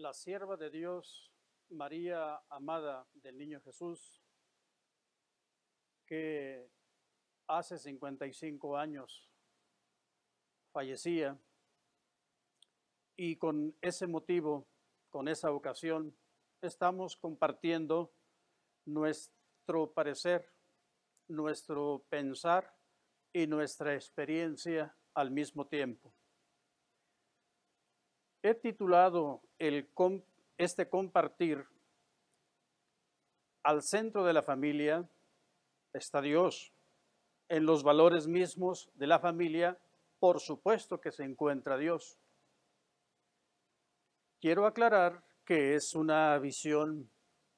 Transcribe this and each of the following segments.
la sierva de Dios, María, amada del niño Jesús, que hace 55 años fallecía y con ese motivo, con esa ocasión, estamos compartiendo nuestro parecer, nuestro pensar y nuestra experiencia al mismo tiempo he titulado este compartir al centro de la familia está Dios. En los valores mismos de la familia, por supuesto que se encuentra Dios. Quiero aclarar que es una visión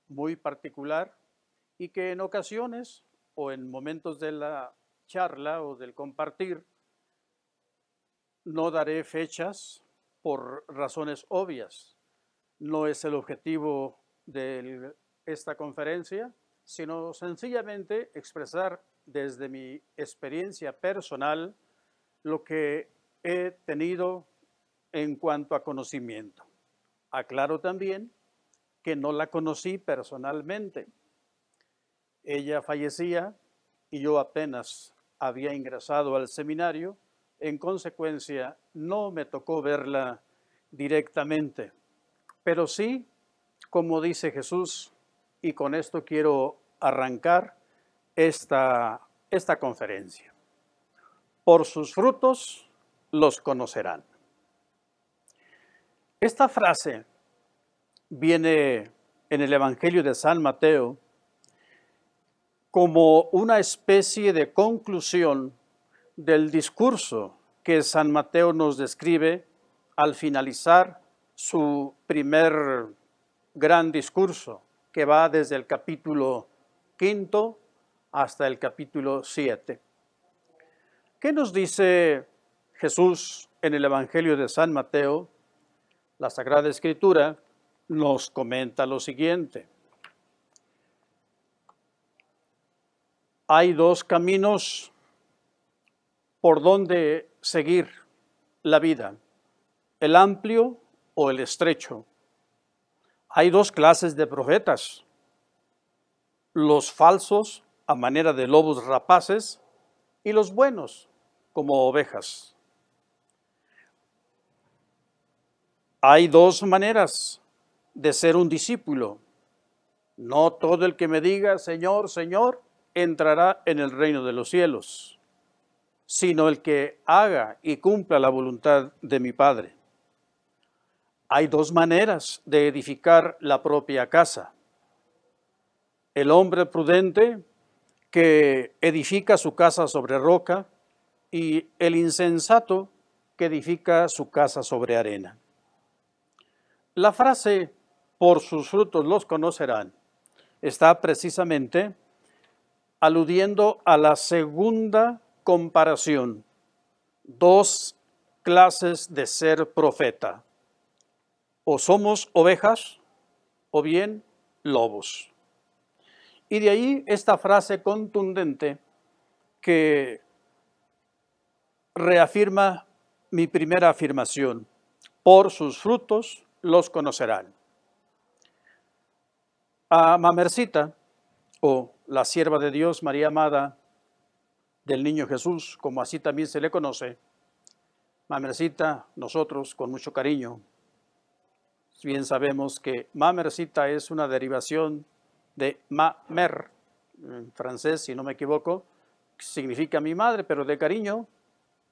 muy particular y que en ocasiones o en momentos de la charla o del compartir no daré fechas por razones obvias. No es el objetivo de esta conferencia, sino sencillamente expresar desde mi experiencia personal lo que he tenido en cuanto a conocimiento. Aclaro también que no la conocí personalmente. Ella fallecía y yo apenas había ingresado al seminario en consecuencia, no me tocó verla directamente, pero sí, como dice Jesús, y con esto quiero arrancar esta, esta conferencia. Por sus frutos los conocerán. Esta frase viene en el Evangelio de San Mateo como una especie de conclusión del discurso que San Mateo nos describe al finalizar su primer gran discurso, que va desde el capítulo quinto hasta el capítulo siete. ¿Qué nos dice Jesús en el Evangelio de San Mateo? La Sagrada Escritura nos comenta lo siguiente. Hay dos caminos por dónde seguir la vida, el amplio o el estrecho. Hay dos clases de profetas, los falsos a manera de lobos rapaces y los buenos como ovejas. Hay dos maneras de ser un discípulo. No todo el que me diga, Señor, Señor, entrará en el reino de los cielos sino el que haga y cumpla la voluntad de mi Padre. Hay dos maneras de edificar la propia casa. El hombre prudente que edifica su casa sobre roca y el insensato que edifica su casa sobre arena. La frase por sus frutos los conocerán está precisamente aludiendo a la segunda comparación. Dos clases de ser profeta. O somos ovejas o bien lobos. Y de ahí esta frase contundente que reafirma mi primera afirmación. Por sus frutos los conocerán. A Mamercita, o la sierva de Dios, María Amada, del niño Jesús, como así también se le conoce, Mamercita, nosotros con mucho cariño. Bien sabemos que Mamercita es una derivación de Mamer, en francés, si no me equivoco, significa mi madre, pero de cariño,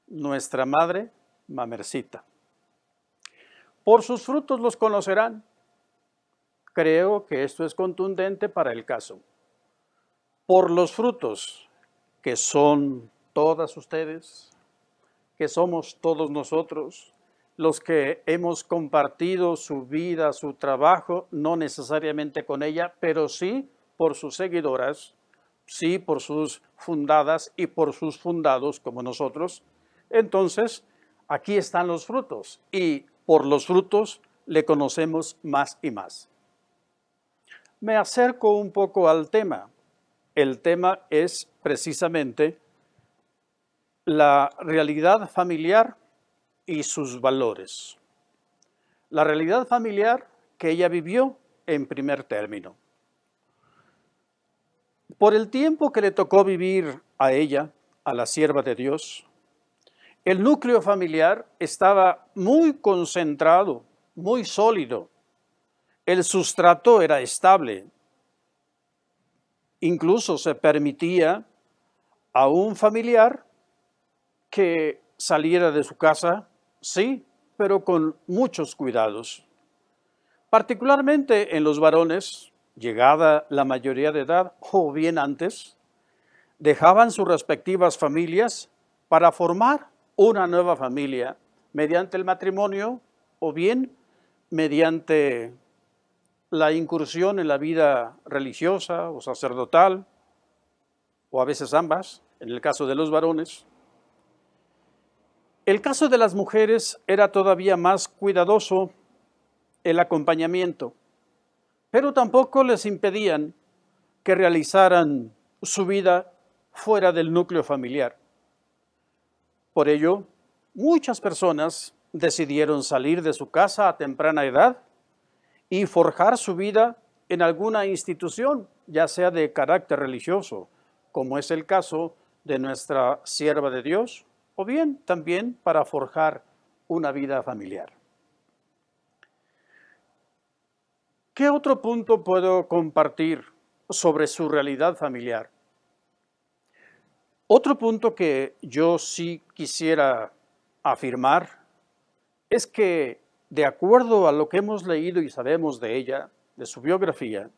nuestra madre, Mamercita. Por sus frutos los conocerán. Creo que esto es contundente para el caso. Por los frutos, que son todas ustedes, que somos todos nosotros, los que hemos compartido su vida, su trabajo, no necesariamente con ella, pero sí por sus seguidoras, sí por sus fundadas y por sus fundados como nosotros. Entonces, aquí están los frutos y por los frutos le conocemos más y más. Me acerco un poco al tema. El tema es precisamente la realidad familiar y sus valores. La realidad familiar que ella vivió en primer término. Por el tiempo que le tocó vivir a ella, a la sierva de Dios, el núcleo familiar estaba muy concentrado, muy sólido. El sustrato era estable. Incluso se permitía a un familiar que saliera de su casa, sí, pero con muchos cuidados. Particularmente en los varones, llegada la mayoría de edad o bien antes, dejaban sus respectivas familias para formar una nueva familia mediante el matrimonio o bien mediante la incursión en la vida religiosa o sacerdotal, o a veces ambas, en el caso de los varones. El caso de las mujeres era todavía más cuidadoso el acompañamiento, pero tampoco les impedían que realizaran su vida fuera del núcleo familiar. Por ello, muchas personas decidieron salir de su casa a temprana edad y forjar su vida en alguna institución, ya sea de carácter religioso, como es el caso de nuestra sierva de Dios, o bien también para forjar una vida familiar. ¿Qué otro punto puedo compartir sobre su realidad familiar? Otro punto que yo sí quisiera afirmar es que, de acuerdo a lo que hemos leído y sabemos de ella, de su biografía,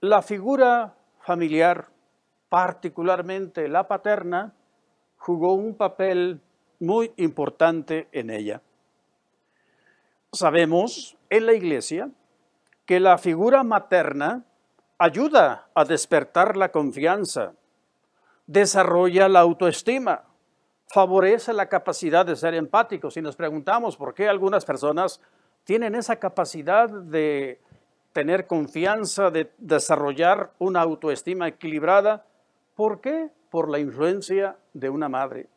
la figura familiar particularmente la paterna, jugó un papel muy importante en ella. Sabemos en la Iglesia que la figura materna ayuda a despertar la confianza, desarrolla la autoestima, favorece la capacidad de ser empático. Si nos preguntamos por qué algunas personas tienen esa capacidad de tener confianza, de desarrollar una autoestima equilibrada ¿Por qué? Por la influencia de una madre.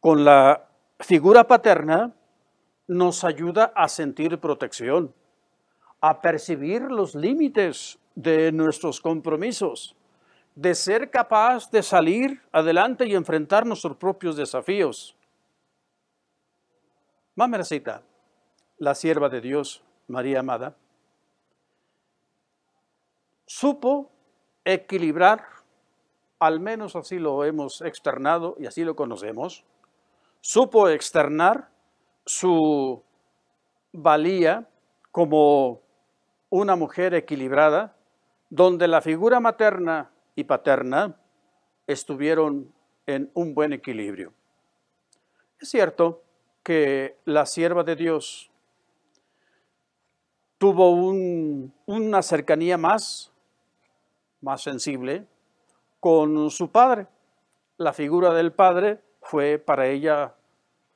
Con la figura paterna nos ayuda a sentir protección, a percibir los límites de nuestros compromisos, de ser capaz de salir adelante y enfrentar nuestros propios desafíos. Mamercita, la sierva de Dios, María amada, supo equilibrar, al menos así lo hemos externado y así lo conocemos, supo externar su valía como una mujer equilibrada, donde la figura materna y paterna estuvieron en un buen equilibrio. Es cierto que la sierva de Dios tuvo una cercanía más más sensible, con su padre. La figura del padre fue para ella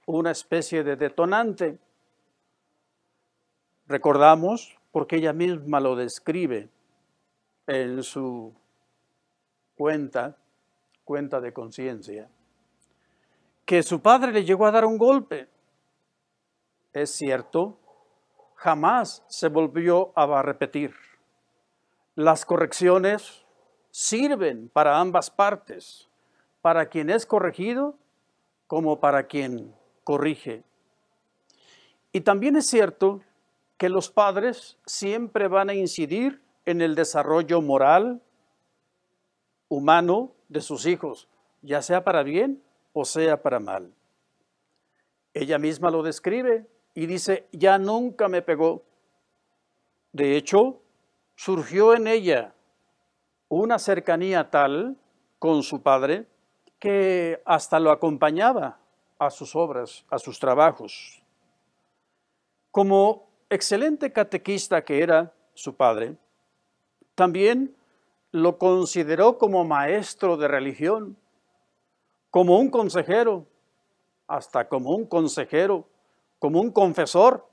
una especie de detonante. Recordamos, porque ella misma lo describe en su cuenta, cuenta de conciencia, que su padre le llegó a dar un golpe. Es cierto, jamás se volvió a repetir. Las correcciones sirven para ambas partes, para quien es corregido como para quien corrige. Y también es cierto que los padres siempre van a incidir en el desarrollo moral, humano de sus hijos, ya sea para bien o sea para mal. Ella misma lo describe y dice, ya nunca me pegó. De hecho, surgió en ella una cercanía tal con su padre que hasta lo acompañaba a sus obras, a sus trabajos. Como excelente catequista que era su padre, también lo consideró como maestro de religión, como un consejero, hasta como un consejero, como un confesor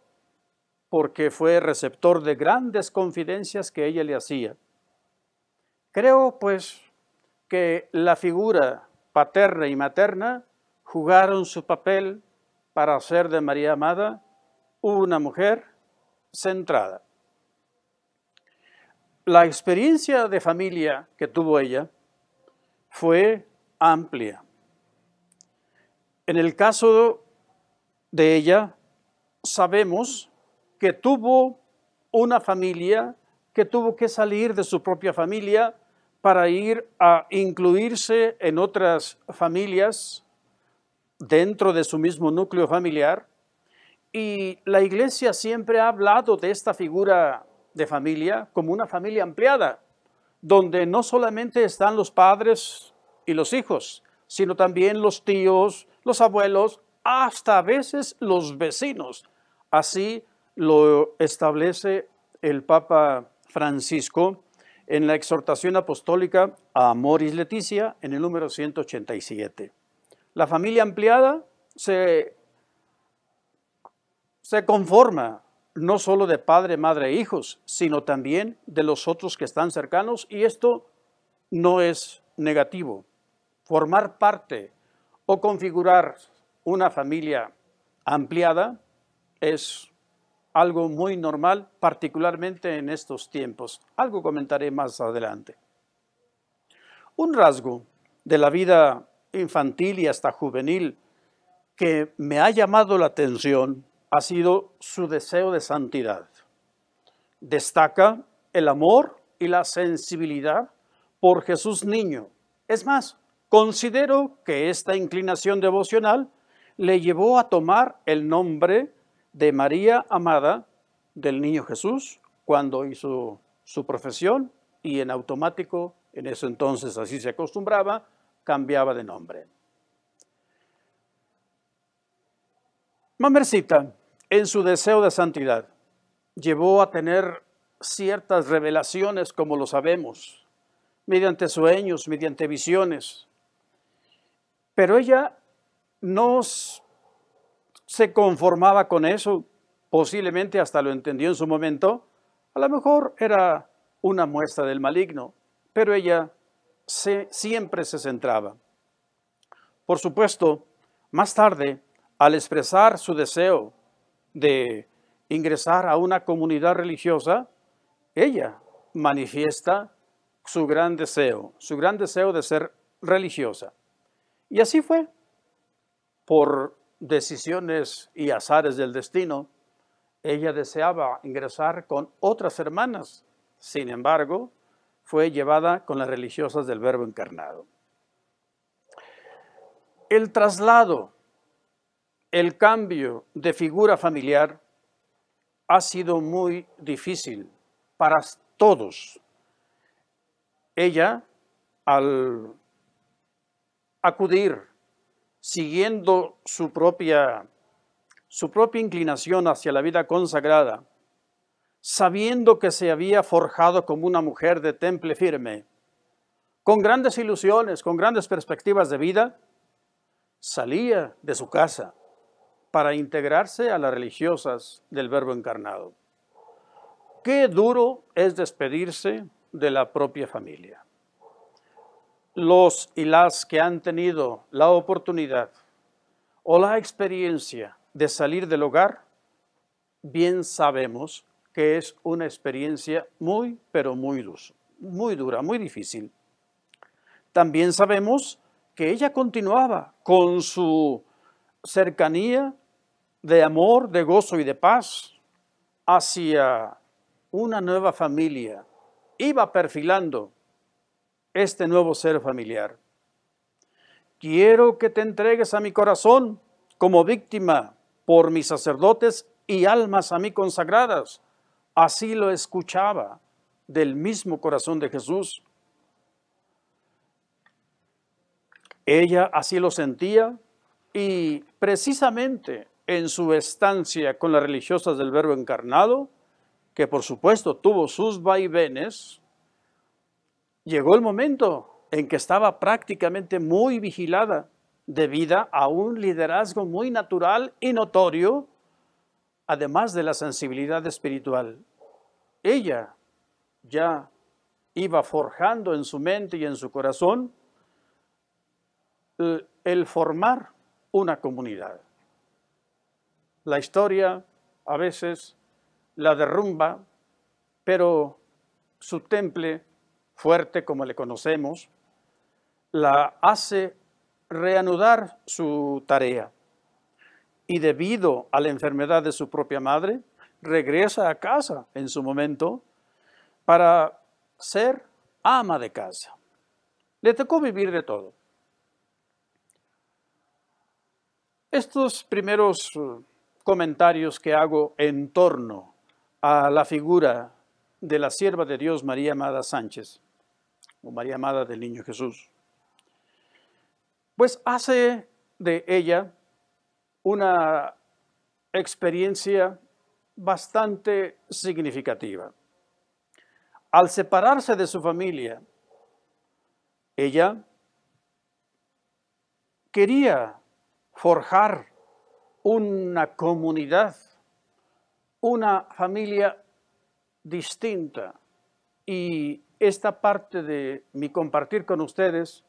porque fue receptor de grandes confidencias que ella le hacía. Creo, pues, que la figura paterna y materna jugaron su papel para hacer de María Amada una mujer centrada. La experiencia de familia que tuvo ella fue amplia. En el caso de ella, sabemos que tuvo una familia, que tuvo que salir de su propia familia para ir a incluirse en otras familias dentro de su mismo núcleo familiar. Y la iglesia siempre ha hablado de esta figura de familia como una familia ampliada, donde no solamente están los padres y los hijos, sino también los tíos, los abuelos, hasta a veces los vecinos. Así lo establece el Papa Francisco en la exhortación apostólica a Amoris Leticia en el número 187. La familia ampliada se, se conforma no solo de padre, madre e hijos, sino también de los otros que están cercanos y esto no es negativo. Formar parte o configurar una familia ampliada es algo muy normal, particularmente en estos tiempos. Algo comentaré más adelante. Un rasgo de la vida infantil y hasta juvenil que me ha llamado la atención ha sido su deseo de santidad. Destaca el amor y la sensibilidad por Jesús niño. Es más, considero que esta inclinación devocional le llevó a tomar el nombre de María amada del niño Jesús cuando hizo su profesión y en automático, en ese entonces así se acostumbraba, cambiaba de nombre. Mamercita, en su deseo de santidad, llevó a tener ciertas revelaciones, como lo sabemos, mediante sueños, mediante visiones. Pero ella nos se conformaba con eso, posiblemente hasta lo entendió en su momento, a lo mejor era una muestra del maligno, pero ella siempre se centraba. Por supuesto, más tarde, al expresar su deseo de ingresar a una comunidad religiosa, ella manifiesta su gran deseo, su gran deseo de ser religiosa. Y así fue. Por decisiones y azares del destino, ella deseaba ingresar con otras hermanas. Sin embargo, fue llevada con las religiosas del Verbo encarnado. El traslado, el cambio de figura familiar ha sido muy difícil para todos. Ella, al acudir siguiendo su propia, inclinación hacia la vida consagrada, sabiendo que se había forjado como una mujer de temple firme, con grandes ilusiones, con grandes perspectivas de vida, salía de su casa para integrarse a las religiosas del Verbo encarnado. Qué duro es despedirse de la propia familia los y las que han tenido la oportunidad o la experiencia de salir del hogar, bien sabemos que es una experiencia muy, pero muy, muy dura, muy difícil. También sabemos que ella continuaba con su cercanía de amor, de gozo y de paz hacia una nueva familia. Iba perfilando este nuevo ser familiar. Quiero que te entregues a mi corazón como víctima por mis sacerdotes y almas a mí consagradas. Así lo escuchaba del mismo corazón de Jesús. Ella así lo sentía y precisamente en su estancia con las religiosas del Verbo encarnado, que por supuesto tuvo sus vaivenes, Llegó el momento en que estaba prácticamente muy vigilada debido a un liderazgo muy natural y notorio, además de la sensibilidad espiritual. Ella ya iba forjando en su mente y en su corazón eh, el formar una comunidad. La historia a veces la derrumba, pero su temple fuerte como le conocemos, la hace reanudar su tarea. Y debido a la enfermedad de su propia madre, regresa a casa en su momento para ser ama de casa. Le tocó vivir de todo. Estos primeros uh, comentarios que hago en torno a la figura de la sierva de Dios María Amada Sánchez, o María Amada del Niño Jesús. Pues hace de ella una experiencia bastante significativa. Al separarse de su familia, ella quería forjar una comunidad, una familia distinta. Y esta parte de mi compartir con ustedes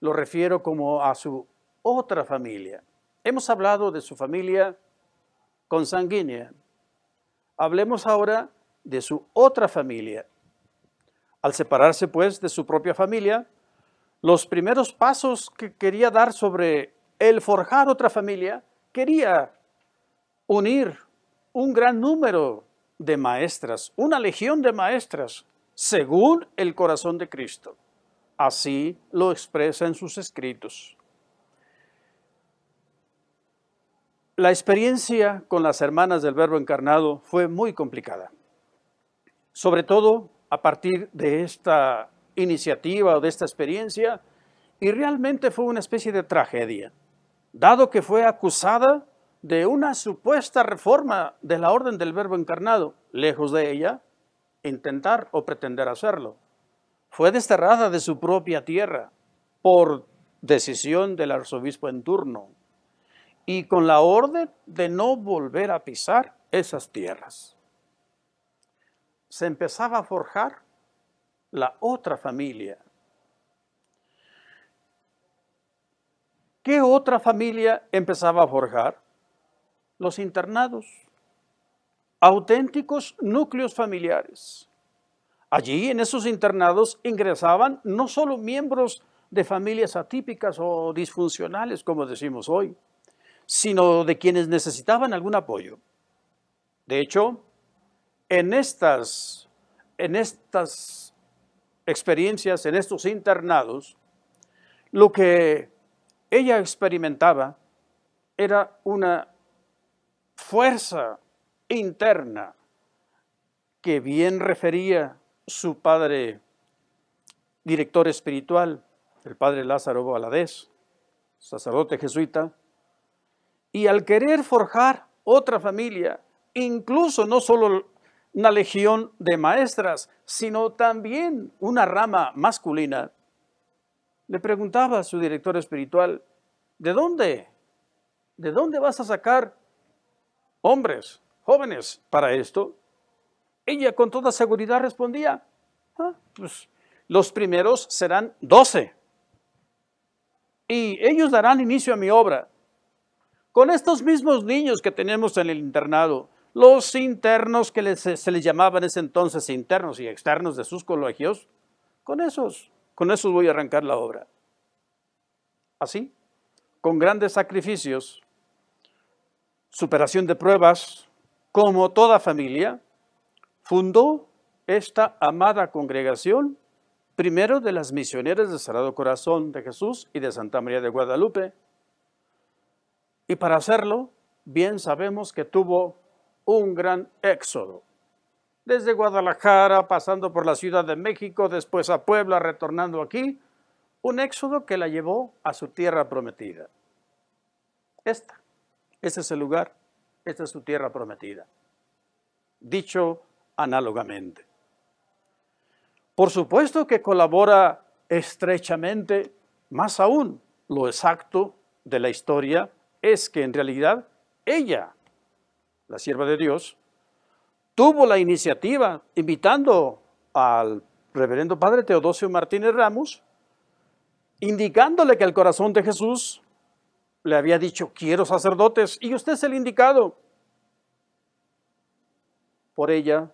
lo refiero como a su otra familia. Hemos hablado de su familia consanguínea. Hablemos ahora de su otra familia. Al separarse, pues, de su propia familia, los primeros pasos que quería dar sobre el forjar otra familia, quería unir un gran número de maestras, una legión de maestras, según el corazón de Cristo. Así lo expresa en sus escritos. La experiencia con las hermanas del Verbo encarnado fue muy complicada, sobre todo a partir de esta iniciativa o de esta experiencia, y realmente fue una especie de tragedia, dado que fue acusada de una supuesta reforma de la orden del verbo encarnado, lejos de ella, intentar o pretender hacerlo. Fue desterrada de su propia tierra por decisión del arzobispo en turno y con la orden de no volver a pisar esas tierras. Se empezaba a forjar la otra familia. ¿Qué otra familia empezaba a forjar? los internados, auténticos núcleos familiares. Allí, en esos internados, ingresaban no solo miembros de familias atípicas o disfuncionales, como decimos hoy, sino de quienes necesitaban algún apoyo. De hecho, en estas, en estas experiencias, en estos internados, lo que ella experimentaba era una fuerza interna que bien refería su padre director espiritual, el padre Lázaro Valadez, sacerdote jesuita, y al querer forjar otra familia, incluso no solo una legión de maestras, sino también una rama masculina, le preguntaba a su director espiritual, ¿de dónde? ¿De dónde vas a sacar hombres, jóvenes, para esto, ella con toda seguridad respondía, ah, pues, los primeros serán doce y ellos darán inicio a mi obra. Con estos mismos niños que tenemos en el internado, los internos que se les llamaban en ese entonces internos y externos de sus colegios, con esos, con esos voy a arrancar la obra. Así, con grandes sacrificios, superación de pruebas, como toda familia, fundó esta amada congregación, primero de las misioneras de Sagrado Corazón de Jesús y de Santa María de Guadalupe. Y para hacerlo, bien sabemos que tuvo un gran éxodo. Desde Guadalajara, pasando por la Ciudad de México, después a Puebla, retornando aquí, un éxodo que la llevó a su tierra prometida. Esta, este es el lugar, esta es su tierra prometida. Dicho análogamente. Por supuesto que colabora estrechamente, más aún, lo exacto de la historia es que en realidad ella, la sierva de Dios, tuvo la iniciativa invitando al reverendo padre Teodosio Martínez Ramos, indicándole que el corazón de Jesús le había dicho, quiero sacerdotes, y usted es el indicado. Por ella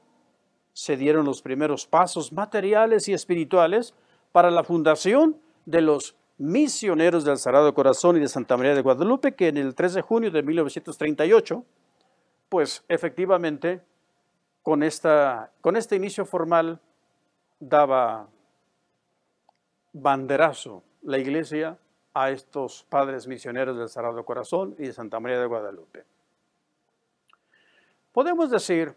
se dieron los primeros pasos materiales y espirituales para la fundación de los misioneros del Sagrado Corazón y de Santa María de Guadalupe, que en el 3 de junio de 1938, pues efectivamente, con, con este inicio formal, daba banderazo la iglesia a estos padres misioneros del Sagrado Corazón y de Santa María de Guadalupe. Podemos decir,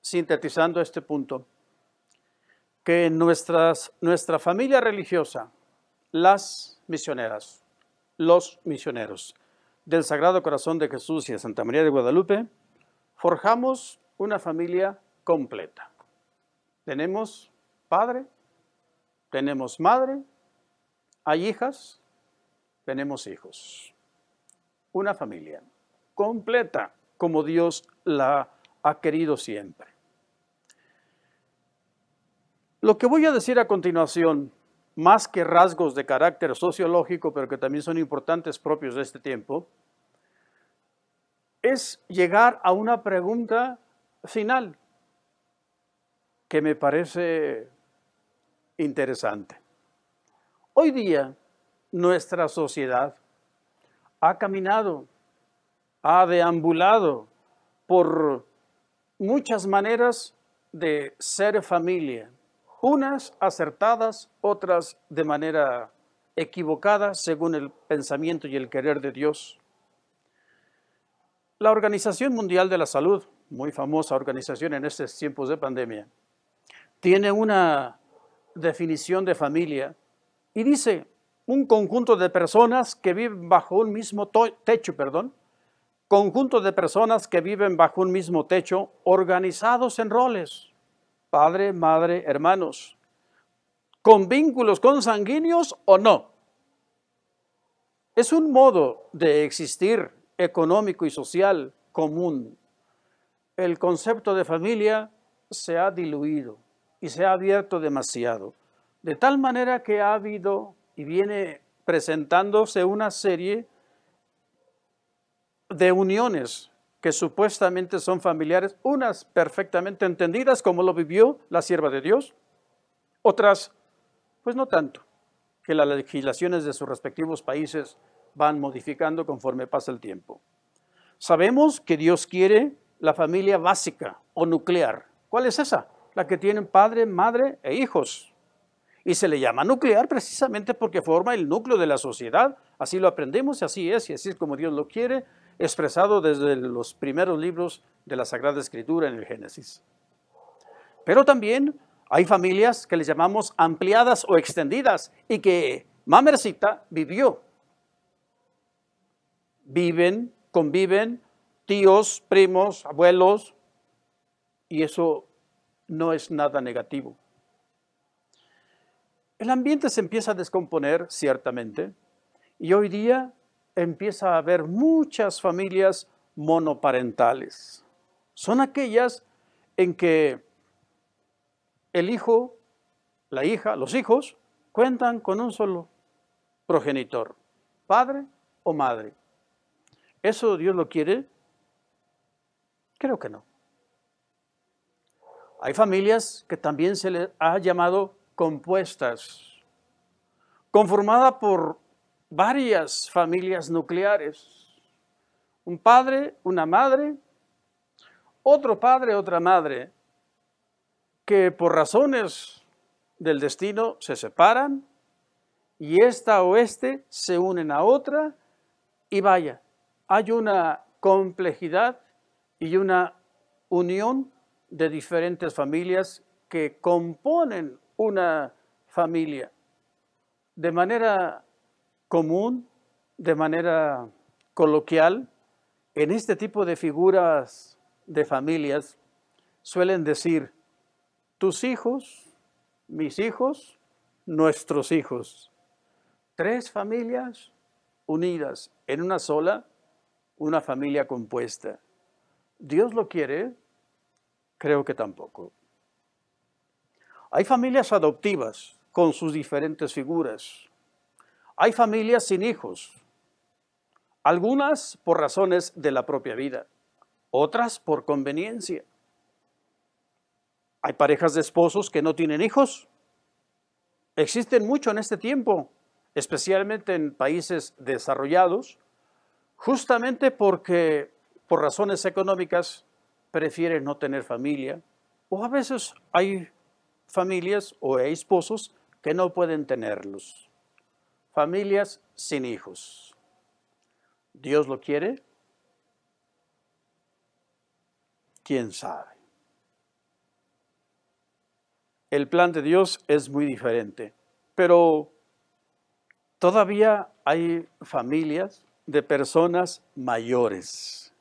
sintetizando este punto, que nuestras, nuestra familia religiosa, las misioneras, los misioneros del Sagrado Corazón de Jesús y de Santa María de Guadalupe, forjamos una familia completa. Tenemos padre, tenemos madre, hay hijas, tenemos hijos. Una familia completa, como Dios la ha querido siempre. Lo que voy a decir a continuación, más que rasgos de carácter sociológico, pero que también son importantes propios de este tiempo, es llegar a una pregunta final que me parece interesante. Hoy día nuestra sociedad ha caminado, ha deambulado por muchas maneras de ser familia, unas acertadas, otras de manera equivocada según el pensamiento y el querer de Dios. La Organización Mundial de la Salud, muy famosa organización en estos tiempos de pandemia, tiene una definición de familia y dice, un conjunto de personas que viven bajo un mismo techo, perdón, conjunto de personas que viven bajo un mismo techo, organizados en roles, padre, madre, hermanos, con vínculos consanguíneos o no. Es un modo de existir económico y social común. El concepto de familia se ha diluido y se ha abierto demasiado. De tal manera que ha habido y viene presentándose una serie de uniones que supuestamente son familiares, unas perfectamente entendidas como lo vivió la sierva de Dios, otras pues no tanto, que las legislaciones de sus respectivos países van modificando conforme pasa el tiempo. Sabemos que Dios quiere la familia básica o nuclear. ¿Cuál es esa? La que tienen padre, madre e hijos. Y se le llama nuclear precisamente porque forma el núcleo de la sociedad. Así lo aprendemos y así es, y así es como Dios lo quiere, expresado desde los primeros libros de la Sagrada Escritura en el Génesis. Pero también hay familias que les llamamos ampliadas o extendidas y que Mamercita vivió. Viven, conviven tíos, primos, abuelos, y eso no es nada negativo. El ambiente se empieza a descomponer, ciertamente, y hoy día empieza a haber muchas familias monoparentales. Son aquellas en que el hijo, la hija, los hijos cuentan con un solo progenitor, padre o madre. ¿Eso Dios lo quiere? Creo que no. Hay familias que también se les ha llamado compuestas, conformada por varias familias nucleares, un padre, una madre, otro padre, otra madre, que por razones del destino se separan y esta o este se unen a otra y vaya, hay una complejidad y una unión de diferentes familias que componen una familia de manera común, de manera coloquial, en este tipo de figuras de familias suelen decir tus hijos, mis hijos, nuestros hijos. Tres familias unidas en una sola, una familia compuesta. ¿Dios lo quiere? Creo que tampoco. Hay familias adoptivas con sus diferentes figuras. Hay familias sin hijos, algunas por razones de la propia vida, otras por conveniencia. Hay parejas de esposos que no tienen hijos. Existen mucho en este tiempo, especialmente en países desarrollados, justamente porque por razones económicas prefieren no tener familia o a veces hay familias o esposos que no pueden tenerlos, familias sin hijos. ¿Dios lo quiere? ¿Quién sabe? El plan de Dios es muy diferente, pero todavía hay familias de personas mayores.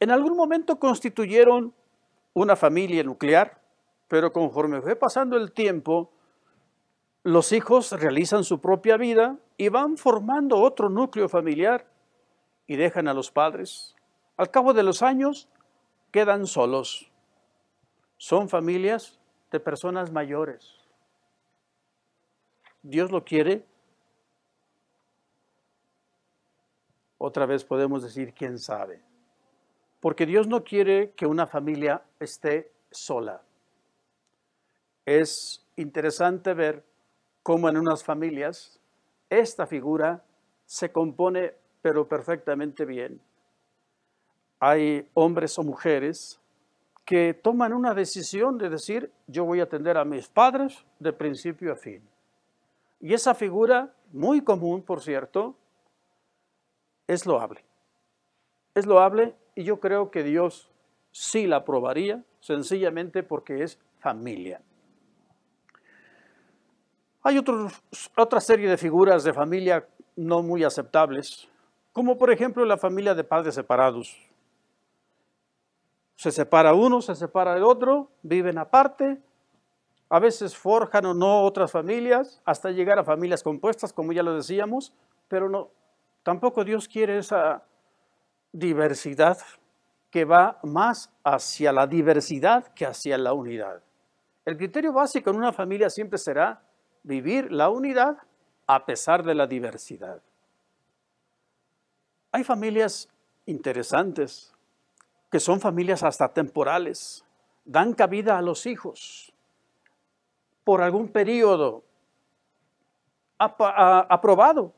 En algún momento constituyeron una familia nuclear, pero conforme fue pasando el tiempo, los hijos realizan su propia vida y van formando otro núcleo familiar y dejan a los padres. Al cabo de los años, quedan solos. Son familias de personas mayores. Dios lo quiere. Otra vez podemos decir, quién sabe. Porque Dios no quiere que una familia esté sola. Es interesante ver cómo en unas familias esta figura se compone pero perfectamente bien. Hay hombres o mujeres que toman una decisión de decir, yo voy a atender a mis padres de principio a fin. Y esa figura, muy común, por cierto, es loable. Es loable y yo creo que Dios sí la aprobaría, sencillamente porque es familia. Hay otra serie de figuras de familia no muy aceptables, como por ejemplo la familia de padres separados. Se separa uno, se separa el otro, viven aparte, a veces forjan o no otras familias, hasta llegar a familias compuestas, como ya lo decíamos, pero no, tampoco Dios quiere esa diversidad que va más hacia la diversidad que hacia la unidad. El criterio básico en una familia siempre será vivir la unidad a pesar de la diversidad. Hay familias interesantes, que son familias hasta temporales, dan cabida a los hijos por algún periodo aprobado.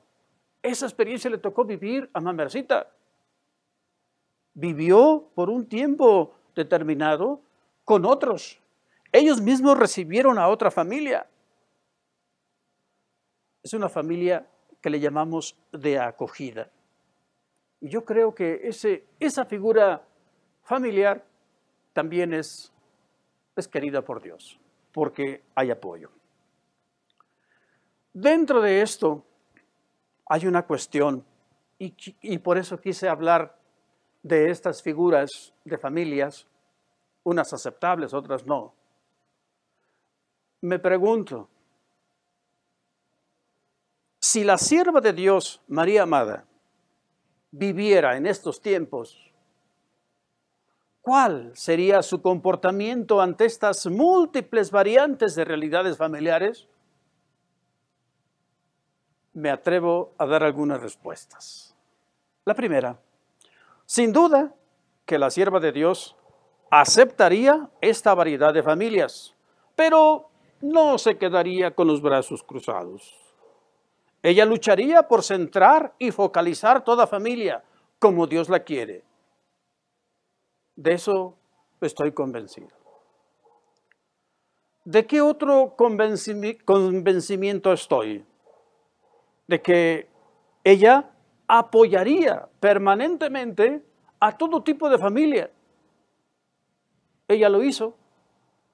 Esa experiencia le tocó vivir a Mamercita. Vivió por un tiempo determinado con otros. Ellos mismos recibieron a otra familia. Es una familia que le llamamos de acogida. Y yo creo que ese, esa figura familiar también es, es querida por Dios, porque hay apoyo. Dentro de esto hay una cuestión, y por eso quise hablar de estas figuras de familias, unas aceptables, otras no. Me pregunto, si la sierva de Dios, María amada, viviera en estos tiempos, ¿cuál sería su comportamiento ante estas múltiples variantes de realidades familiares? Me atrevo a dar algunas respuestas. La primera, sin duda que la sierva de Dios aceptaría esta variedad de familias, pero no se quedaría con los brazos cruzados. Ella lucharía por centrar y focalizar toda familia como Dios la quiere. De eso estoy convencido. ¿De qué otro convencimiento estoy? De que ella apoyaría permanentemente a todo tipo de familia. Ella lo hizo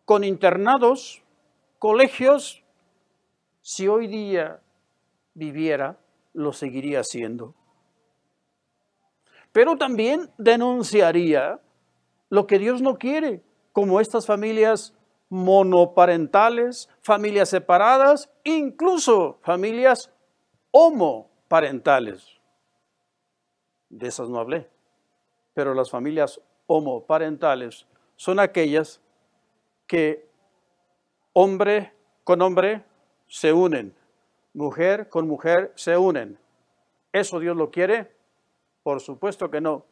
con internados, colegios. Si hoy día viviera, lo seguiría haciendo. Pero también denunciaría lo que Dios no quiere, como estas familias monoparentales, familias separadas, incluso familias homoparentales. De esas no hablé, pero las familias homoparentales son aquellas que hombre con hombre se unen, mujer con mujer se unen. ¿Eso Dios lo quiere? Por supuesto que no.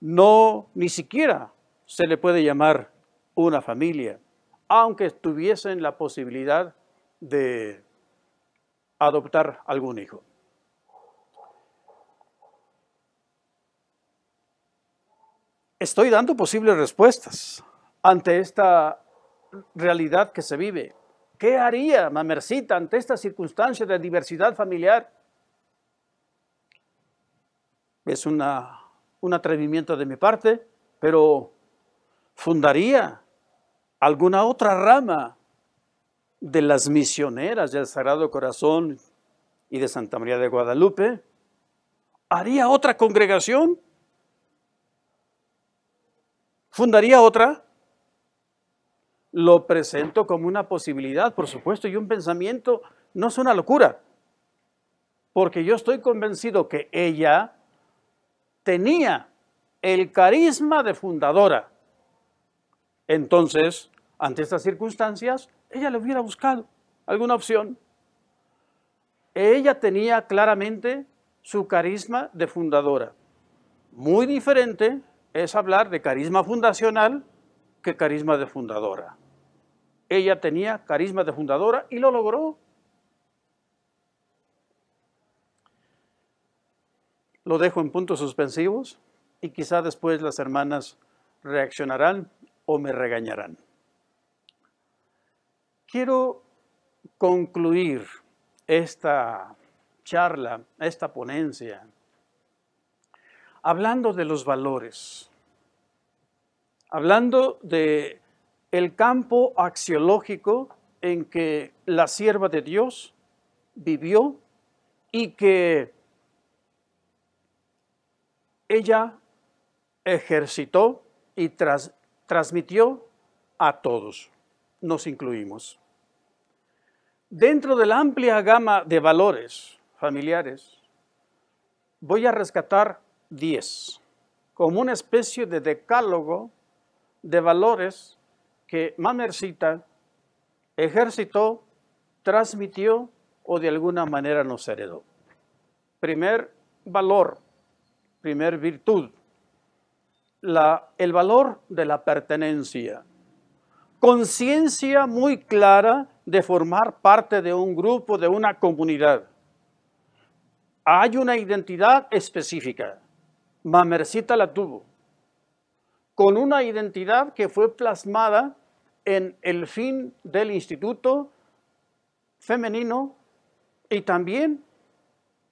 No, ni siquiera se le puede llamar una familia, aunque tuviesen la posibilidad de adoptar algún hijo. Estoy dando posibles respuestas ante esta realidad que se vive. ¿Qué haría Mamercita ante esta circunstancia de diversidad familiar? Es un atrevimiento de mi parte, pero fundaría alguna otra rama de las misioneras del Sagrado Corazón y de Santa María de Guadalupe. ¿Haría otra congregación? ¿Fundaría otra? lo presento como una posibilidad, por supuesto, y un pensamiento no es una locura, porque yo estoy convencido que ella tenía el carisma de fundadora. Entonces, ante estas circunstancias, ella le hubiera buscado alguna opción. Ella tenía claramente su carisma de fundadora. Muy diferente es hablar de carisma fundacional que carisma de fundadora. Ella tenía carisma de fundadora y lo logró. Lo dejo en puntos suspensivos y quizá después las hermanas reaccionarán o me regañarán. Quiero concluir esta charla, esta ponencia, hablando de los valores, hablando de el campo axiológico en que la sierva de Dios vivió y que ella ejercitó y transmitió a todos, nos incluimos. Dentro de la amplia gama de valores familiares, voy a rescatar 10 como una especie de decálogo de valores que Mamercita ejercitó, transmitió o de alguna manera nos heredó. Primer valor, primer virtud, la, el valor de la pertenencia. Conciencia muy clara de formar parte de un grupo, de una comunidad. Hay una identidad específica. Mamercita la tuvo. Con una identidad que fue plasmada en el fin del instituto femenino y también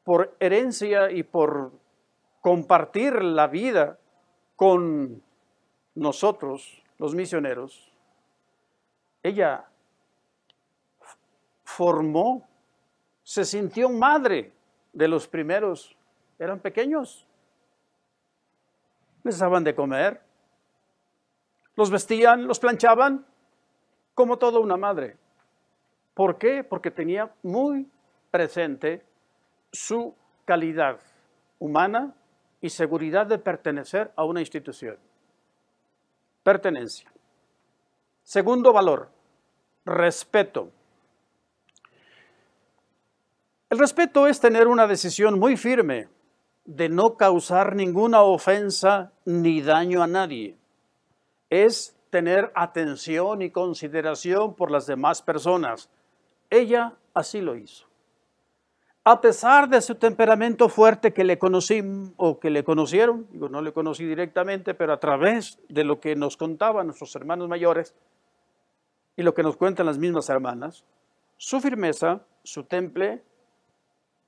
por herencia y por compartir la vida con nosotros, los misioneros. Ella formó, se sintió madre de los primeros, eran pequeños, les daban de comer, los vestían, los planchaban, como toda una madre. ¿Por qué? Porque tenía muy presente su calidad humana y seguridad de pertenecer a una institución. Pertenencia. Segundo valor, respeto. El respeto es tener una decisión muy firme de no causar ninguna ofensa ni daño a nadie. Es tener atención y consideración por las demás personas. Ella así lo hizo. A pesar de su temperamento fuerte que le conocí o que le conocieron, digo, no le conocí directamente, pero a través de lo que nos contaban nuestros hermanos mayores y lo que nos cuentan las mismas hermanas, su firmeza, su temple,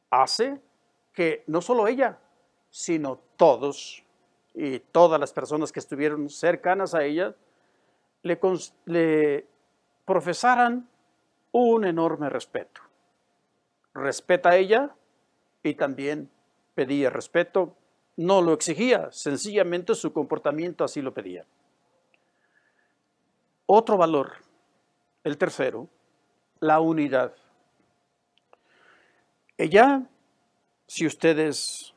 hace que no solo ella, sino todos y todas las personas que estuvieron cercanas a ella le, profesaran un enorme respeto. Respeta a ella y también pedía respeto. No lo exigía, sencillamente su comportamiento así lo pedía. Otro valor, el tercero, la unidad. Ella, si ustedes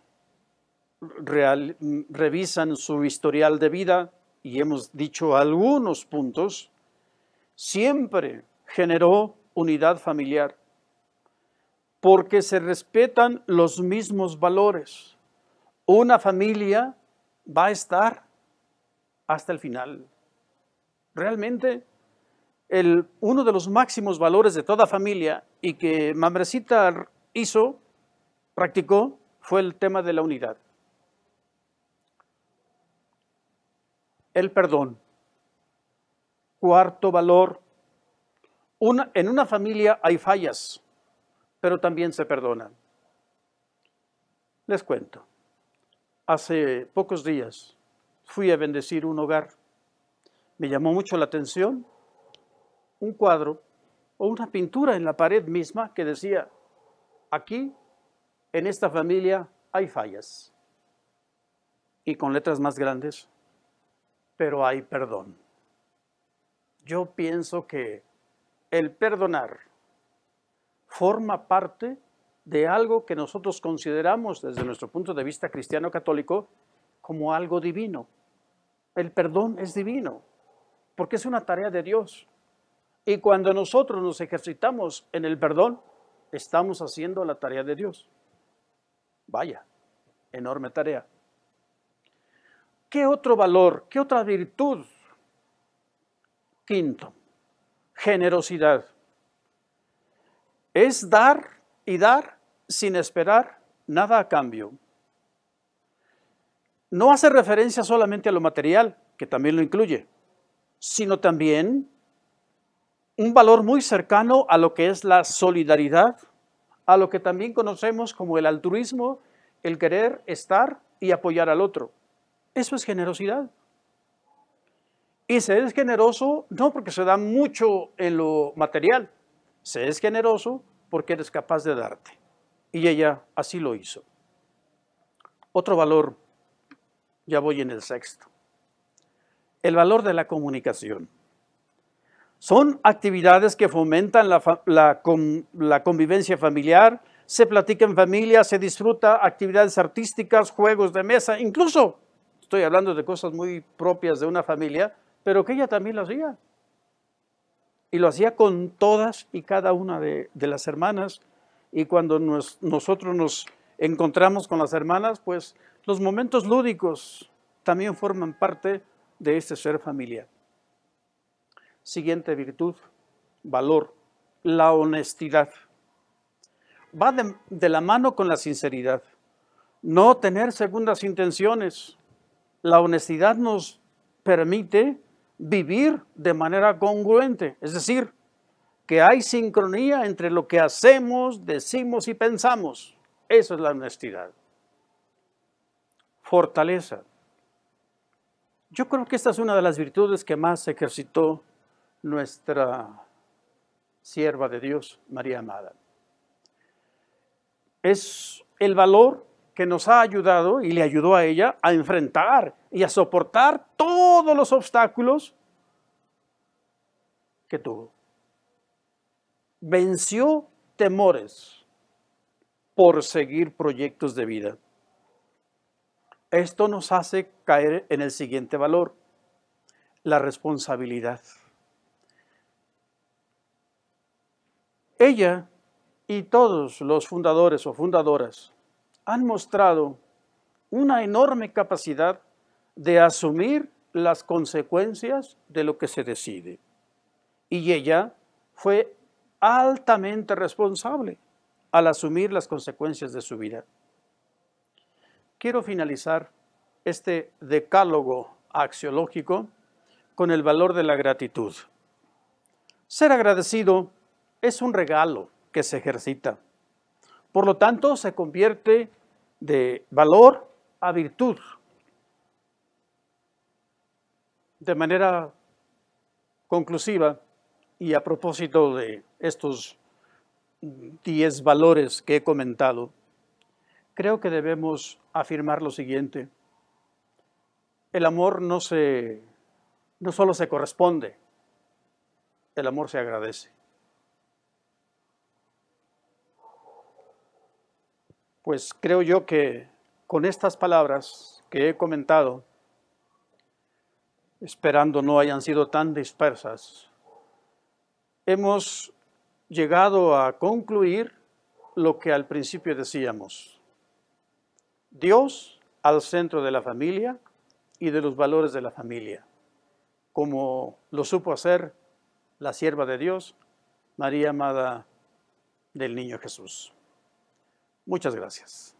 revisan su historial de vida, y hemos dicho algunos puntos, siempre generó unidad familiar, porque se respetan los mismos valores. Una familia va a estar hasta el final. Realmente, el, uno de los máximos valores de toda familia y que Mamrecita hizo, practicó, fue el tema de la unidad. el perdón. Cuarto valor, en una familia hay fallas, pero también se perdonan. Les cuento, hace pocos días fui a bendecir un hogar. Me llamó mucho la atención un cuadro o una pintura en la pared misma que decía, aquí, en esta familia, hay fallas. Y con letras más grandes, pero hay perdón. Yo pienso que el perdonar forma parte de algo que nosotros consideramos desde nuestro punto de vista cristiano católico como algo divino. El perdón es divino, porque es una tarea de Dios. Y cuando nosotros nos ejercitamos en el perdón, estamos haciendo la tarea de Dios. Vaya, enorme tarea. ¿Qué otro valor? ¿Qué otra virtud? Quinto, generosidad. Es dar y dar sin esperar nada a cambio. No hace referencia solamente a lo material, que también lo incluye, sino también un valor muy cercano a lo que es la solidaridad, a lo que también conocemos como el altruismo, el querer estar y apoyar al otro. Eso es generosidad. Y se es generoso no porque se da mucho en lo material, se es generoso porque eres capaz de darte. Y ella así lo hizo. Otro valor, ya voy en el sexto, el valor de la comunicación. Son actividades que fomentan la, la convivencia familiar, se platica en familia, se disfruta actividades artísticas, juegos de mesa, incluso Estoy hablando de cosas muy propias de una familia, pero que ella también lo hacía. Y lo hacía con todas y cada una de, las hermanas. Y cuando nosotros nos encontramos con las hermanas, pues los momentos lúdicos también forman parte de este ser familiar. Siguiente virtud, valor, la honestidad. Va de la mano con la sinceridad. No tener segundas intenciones, la honestidad nos permite vivir de manera congruente, es decir, que hay sincronía entre lo que hacemos, decimos y pensamos. Eso es la honestidad. Fortaleza. Yo creo que esta es una de las virtudes que más ejercitó nuestra sierva de Dios, María Amada. Es el valor que nos ha ayudado y le ayudó a ella a enfrentar y a soportar todos los obstáculos que tuvo. Venció temores por seguir proyectos de vida. Esto nos hace caer en el siguiente valor, la responsabilidad. Ella y todos los fundadores o fundadoras han mostrado una enorme capacidad de asumir las consecuencias de lo que se decide. Y ella fue altamente responsable al asumir las consecuencias de su vida. Quiero finalizar este decálogo axiológico con el valor de la gratitud. Ser agradecido es un regalo que se ejercita. Por lo tanto, se convierte de valor a virtud. De manera conclusiva y a propósito de estos diez valores que he comentado, creo que debemos afirmar lo siguiente. El amor no, se, no solo se corresponde, el amor se agradece. Pues creo yo que con estas palabras que he comentado, esperando no hayan sido tan dispersas, hemos llegado a concluir lo que al principio decíamos. Dios al centro de la familia y de los valores de la familia, como lo supo hacer la sierva de Dios, María amada del Niño Jesús. Muchas gracias.